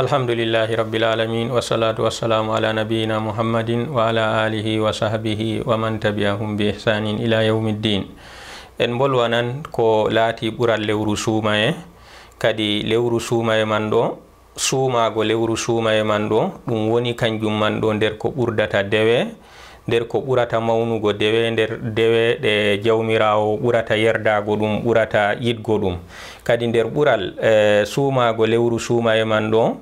alhamdulillahi rabbil alamin wasalatu wassalamu ala nabiyina muhammadin wa ala alihi wa sahbihi wa man tabi'ahum bi ihsanin ila yaumi ddin en bolwanan ko laati ɓural lewru suumaye kadi lewru suumaye man ɗo suumaago lewru suumaye man ɗo ɗum woni kanjum man ɗo nder ko ɓurdata dewe nder ko ɓurata mawnugo dewe nder dewe ɗe jawmirawo ɓurata yerdago ɗum ɓurata yiɗgo ɗum kadi nder ɓural eh, suumaago lewru suumaye man ɗo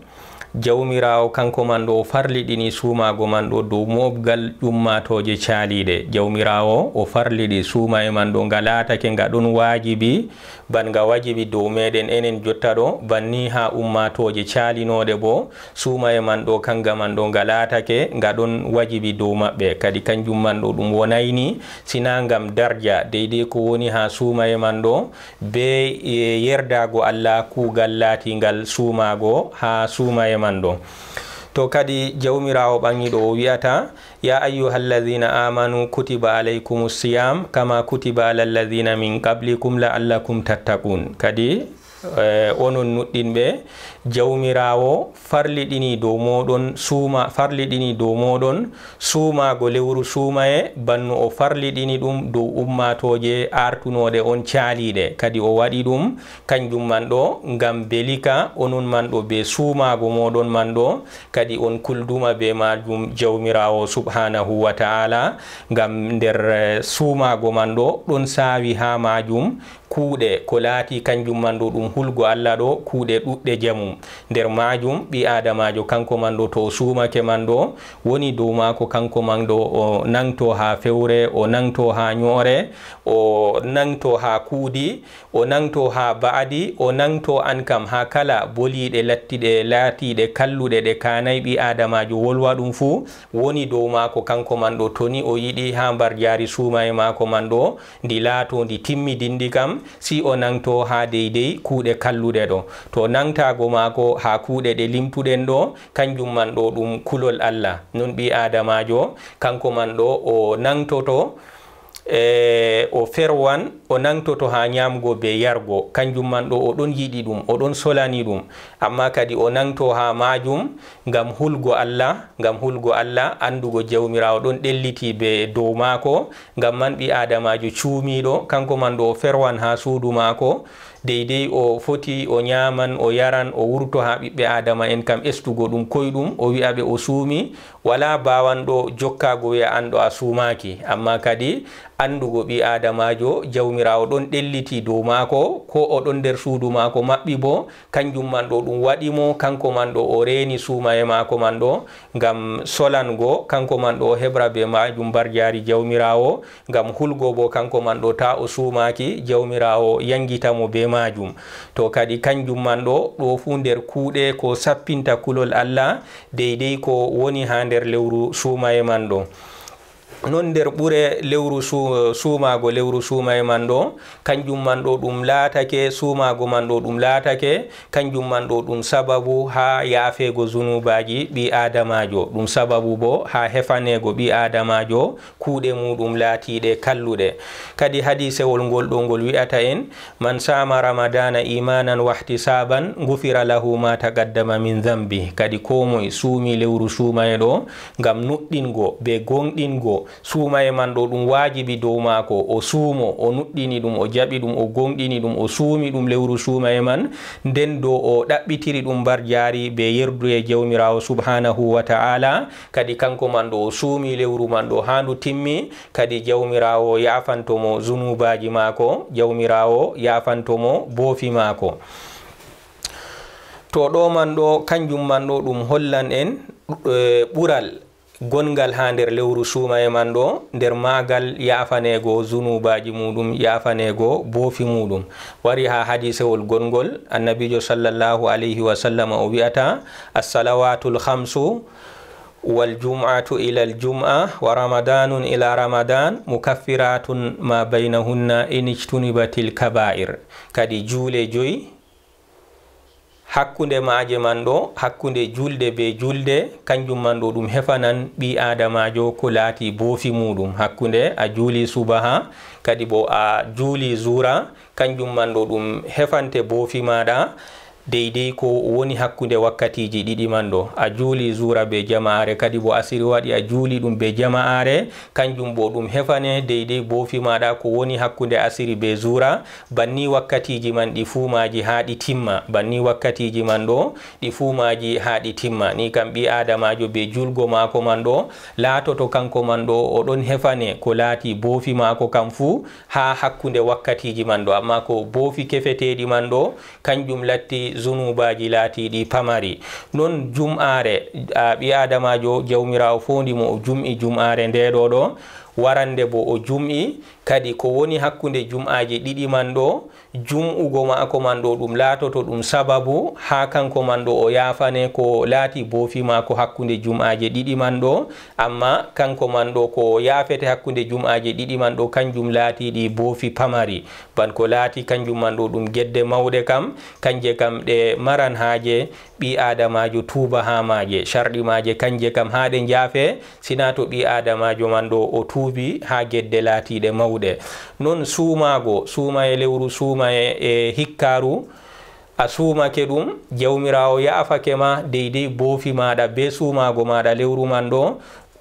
jawmirawo kanko man ɗo o farliɗini sumago man ɗo dow mobgal ɗummatoje caaliɗe jawmirawo o farliɗi suma e man ɗo nga laatake nga ɗon wajibi banga wajibi dow meɗen enen jotta ɗo banni ha ummatoje caalinoɗe bo suma e man ɗo kanga man ɗo nga laatake nga ɗon wajibi dow maɓɓe kadi kanjum man ɗo ɗum wonayni sina gam dardia deydey ko woni ha suma e man ɗo be e yerdago allah kugal laatigal sumago ha suma e manɗo to kadi jawmirawo ɓangiɗo o wiyata ya ayyuhallazina amanu kutiba alaykum siyam kama kutiba ala allazina min qablikum laallakum tattaqun kadi E, onon nuɗɗinɓe jawmirawo farliɗini dow moɗon suuma farliɗini dow moɗon suumago lewru suumaye bannu o farliɗini ɗum dow ummatoje artunoɗe on caaliɗe kadi o waɗi ɗum kanjum man ɗo gam belika onon man ɗo be suumago moɗon man ɗo kadi on kulduma be majum jawmirawo subhanahu wa ta'ala gam nder e, suumago man ɗo ɗon sawi ha majum kuuɗe ko laati kanjum manɗo ɗum hulgo allah ɗo kuuɗe ɗuɗɗe jamum nder majum ɓi adamajo kanko manɗo to o sumake manɗo woni dow mako kanko manɗo o nangto ha fewre o nangto ha ñoore o nangto ha kuudi o nangto ha ba'adi o nangto an kam ha kala boliɗe lattiɗe laatiɗe kalluɗe ɗe kanayi ɓi adamajo wolwa ɗum fuu woni dow mako kanko manɗo toni o yiɗi ha mbar jaari suma e mako manɗo ndi laato ndi timmidindi kam si o nangto ha deydey kuuɗe kallude ɗo to nangtago maako ha kuuɗe ɗe limtuɗen ɗo kanjum man ɗo ɗum kulol allah non ɓi adamajo kanko man ɗo o nangtoto e o ferwan o nangtoto ha ñamgo be yargo kanjum man ɗo oɗon yiɗi ɗum oɗon solani ɗum amma kadi o nangto ha majum ngam hulgo allah ngam hulgo allah andugo jawmirawo ɗon ɗelliti be dow mako ngam man ɓi adamajo cuumiɗo kanko man ɗo o ferwan ha suudu mako deydey o foti o ñaman o yaran o wurto ha ɓiɓɓe adama en kam estugo ɗum koyɗum o wi'aɓe o suumi wala bawanɗo jokkago wiya anɗo a suumaki amma kadi andugo ɓi adamajo jawmi jomirawo ɗon ɗelliti dow maako ko o ɗon nder suudu maako maɓɓi bo kanjum man ɗo ɗum waɗimo kanko man ɗo o reni suuma e maako man ɗo ngam solango kanko man ɗo o heɓra be majum mbarjari jawmirawo ngam hulgo bo kanko man ɗo ta o suumaki jawmirawo yangitamo be majum to kadi kanjum man ɗo ɗo fu nder kuuɗe ko sappinta kulol allah deydey ko woni ha nder lewru suuma e man ɗo non nder ɓuure lewru suumaago lewru suumaye man ɗo kanjum man ɗo ɗum laatake suumaago man ɗo ɗum laatake kanjum man ɗo ɗum sababu haa yaafeego junubaaji ɓi aadamaajo ɗum sababu bo haa hefaneego ɓi aadamaajo kuuɗe muɗum laatiiɗe kalluɗe kadi hadisewol ngol ɗo ngol wi'ata en man saama ramadana imanan wahtisaban ngufira lahu ma taqaddama min dambi kadi komoye suumi lewru suumaye ɗo ngam nuɗɗingo be gonɗingo suumaye man ɗo ɗum waajibi dow maako o suumo o nuɗɗini ɗum o jaɓi ɗum o gonɗini ɗum o suumi ɗum lewru suumaye man nden do o ɗaɓɓitiri ɗum mbar jaari ɓe yerdu e jawmirawo subhanahu wa ta'ala kadi kanko man ɗo o suumi lewru man ɗo haa ndu timmi kadi jawmirawo yafantomo zunubaji maako jawmirawo yafantomo boofi maako to ɗo man ɗo kanjum man ɗo ɗum hollan en e, ɓural uh, gongal ha nder lewru suumaye man ɗo nder maagal yafanego junubaji muɗum yafanego boofi muɗum wari ha hadisewol gongol annabijo sallllahu alayhi wa sallam o wi'ata assalawatu lhamsu waljum'atu ila aljum'a wa ramadanun ila ramadan mukaffiratun ma baynahunna in ijtunibat lkaba'ir kadi juule joyi hakkunde maaje man ɗo hakkunde julde be julde kanjum man ɗo ɗum hefanan ɓi adamajo ko laati boofi muɗum hakkunde a juuli subaha kadi bo a juuli zura kanjum man ɗo ɗum hefante boofi maɗa deydey ko woni hakkunde wakkatiji ɗiɗi man ɗo a juuli zura be jama'are kadi bo asiri waɗi a juuli ɗum be jama'are kanjum bo ɗum hefane deydey boofi maɗa ko woni hakkunde asiri be zura banni wakkatiji man ɗi fuumaji ha ɗi timma banni wakkatiji man ɗo ɗi fuumaji ha ɗi timma ni kam ɓi adamajo be julgo maako man ɗo laatoto kanko man ɗo oɗon hefane ko laati boofi maako kam fuu ha hakkunde wakkatiji man ɗo amma ko boofi kefeteɗi man ɗo kanjum latti zunubaji laatiɗi pamari ɗon jum'aare ɓi adamajo jawmirawo fondimo jum'i jum'aare ndeɗo ɗo warande bo o jum'i kadi ko woni hakkunde jum'aji ɗiɗi man ɗo jum'ugo maako man ɗo ɗum laatoto ɗum sababu ha kanko man ɗo o yafane ko laati boofi maako hakkunde jum'aji ɗiɗi man ɗo amma kanko man ɗo ko yafete hakkunde jum'aji ɗiɗi man ɗo kanjum laatiɗi boofi pamari ban ko laati kanjum man ɗo ɗum gedde mawɗe kam kanje kam ɗe maran haaje ɓi adamajo tuuba ha maaje charɗi maaje kanje kam haaɗe jaafe sina to ɓi adamajo man ɗo o tuu huuɓi ha gedde laatiɗe mawɗe noon suumaago suuma e lewru suuma e hikkaaru a suumake ɗum jawmirawo yaafake ma deydey boofi maɗa be suumaago maɗa lewru man ɗo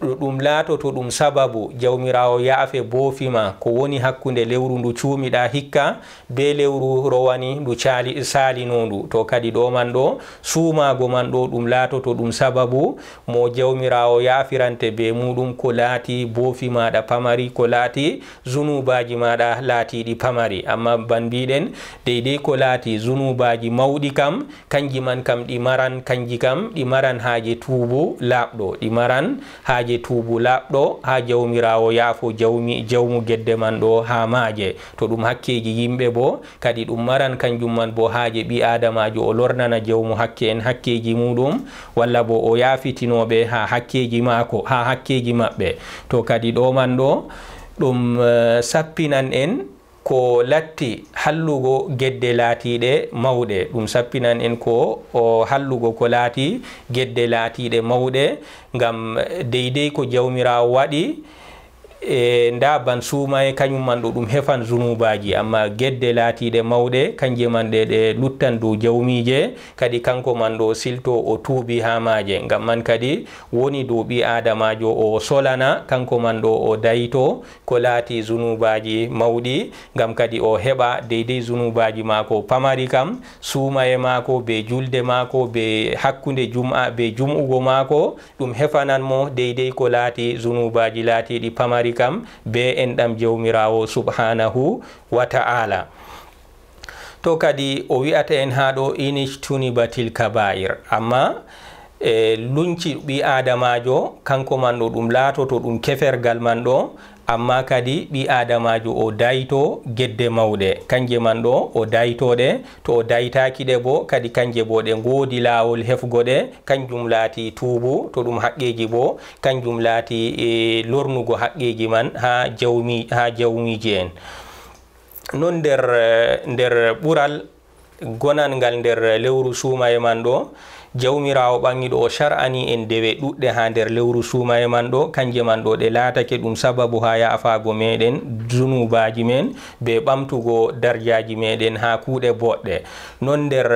ɗum laato to ɗum sababu jawmirawo yaafe boofima ko woni hakkunde lewru ndu cuumiɗa hikka be lewru rowani ndu cali salinondu to kadi ɗo man ɗo suumago man ɗo ɗum laato to ɗum sababu mo jawmirawo yafirante be muɗum ko laati boofimaɗa pamari ko laati zunubaji maɗa laatiɗi pamari amma banmbiɗen deydey ko laati zunubaji mawɗi kam kanji man kam ɗi maran kanji kam ɗi maran haaji tuubu laaɓɗo ɗi maran haaji haaje tuubu laɓɗo ha jawmirawo yaafo jawmi jawmu gedde man ɗo ha maaje to ɗum hakkeji yimɓe bo kadi ɗum maran kanjum man bo haaje ɓi adamajo o lornana jawmu hakke en hakkeji muɗum walla bo o yaafitinoɓe ha hakkeji maako ha hakkeji maɓɓe to kadi ɗo man ɗo ɗum eh, sappinan en ko latti hallugo gedde laatiɗe mawɗe ɗum sappinan en ko o hallugo ko laati gedde laatiɗe mawɗe ngam deydey ko jawmirawo waɗi e nda ban suumae kañum man ɗo ɗum hefan junubaji amma gedde laatiɗe mawɗe kanje man ɗe ɗe luttan dow jawmije kadi kanko man ɗo silto o tuubi ha maje ngam man kadi woni dow ɓi adamajo o solana kanko man ɗo o dayito ko laati junubaji mawɗi ngam kadi o heɓa deydey junubaji maako pamari kam suumae maako be julde maako be hakkude jum'a be jum'ugo maako ɗum hefanan mo deydey ko laati junubaji laatiɗi pamari kam be enɗam jawmirawo subhanahu wa ta'ala to kadi o wi'ata en haɗo inistunibatil kabair amma e lunci ɓi adamajo kanko manɗo ɗum laato to ɗum kefergal man ɗo amma kadi ɓi adamajo o dayito gedde mawɗe kanje man ɗo o dayitoɗe to o dayitaki ɗe bo kadi kanje bo ɗe godi lawol hefgo ɗe kanjum laati tubu to ɗum haqqeji bo kanjum laati e, lornugo haqqeji man ha jawmi ha jawmiji en non nder nder ɓural gonal ngal nder lewru suumaye man ɗo jawmirawo ɓangiɗo o char ani en dewe ɗuɗɗe ha nder lewru suumaye man ɗo kanje man ɗo ɗe laatake ɗum sababu ha yafago meɗen junubaji men be ɓamtugo dardiaji meɗen ha kuuɗe boɗɗe non nder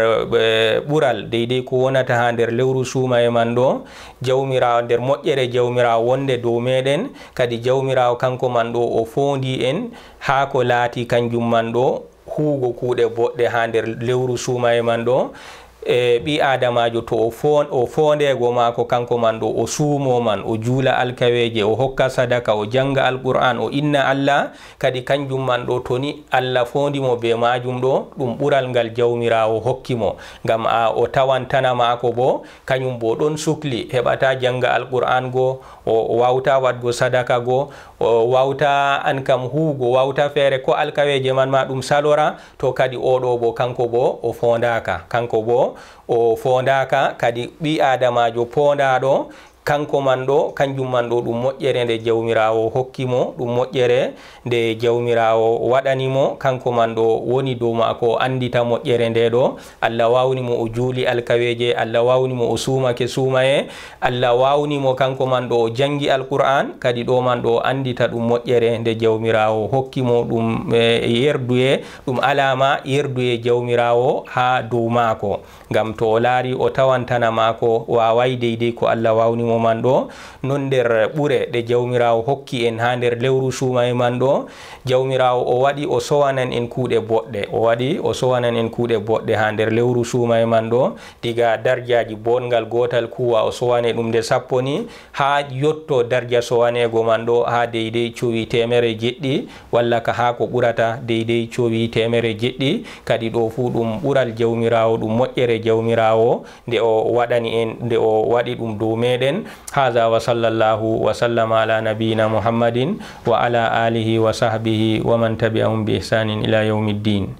ɓural deydey ko wonata ha nder lewru suumaye man ɗo jawmirawo nder moƴƴere jawmirawo wonde dow meɗen kadi jawmirawo kanko man ɗo o fondi en ha ko laati kanjum man ɗo huugo kuuɗe boɗɗe ha nder lewru suumaye man ɗo e ɓi adamajo to o fon o fondego mako kanko man ɗo o sumo man o juula alkaweje o hokka sadaka o janga alqur'an o inna allah kadi kanjum man ɗo toni allah fondimo be majum ɗo ɗum ɓural ngal jawmirawo hokkimo ngam a o tawan tana mako bo kañum bo ɗon sukli heɓata janga alqur'an go o wawta wadgo sadaka go o wawta an kam hugo wawta feere ko alkaweje man ma ɗum salora to kadi oɗo bo kanko bo o fondaka kanko bo o fondaka kadi ɓi adamajo pondaɗo kanko man ɗo kanjum man ɗo ɗum moƴƴere nde jawmirawo hokkimo ɗum moƴƴere nde jawmirawo waɗanimo kanko man ɗo woni dow mako andita moƴƴere nde ɗo allah wawnimo o juuli alkaweje allah wawnimo o sumake suma e allah wawnimo kanko man ɗo o jangi alquran kadi ɗo man ɗo andita ɗum moƴƴere nde jawmirawo hokkimo ɗum e, yerduye ɗum alama yerduye jawmirawo ha dow mako gam to o laari o tawantana mako waway deydey ko allah wawnimo suumo man ɗo non nder ɓure ɗe jawmirawo hokki en ha nder lewru suumaye man ɗo jawmirawo o waɗi o sowanan en kuuɗe boɗɗe o waɗi o sowanan en kuuɗe boɗɗe ha nder lewru suumaye man ɗo diga dardiaji bongal gotal kuwa o sowane ɗum nde sappo ni ha yotto dardia sowanego man ɗo ha deydey cowi temere jeɗɗi walla ka ha ko ɓurata deydey cowi temere jeɗɗi kadi ɗo fuu ɗum ɓural jawmirawo ɗum moƴƴere jawmirawo nde o waɗani en nde o waɗi ɗum dow meɗen هذا وصلى الله وسلم على نبينا محمد وعلى آله وصحبه ومن تبعهم بإحسان إلى يوم الدين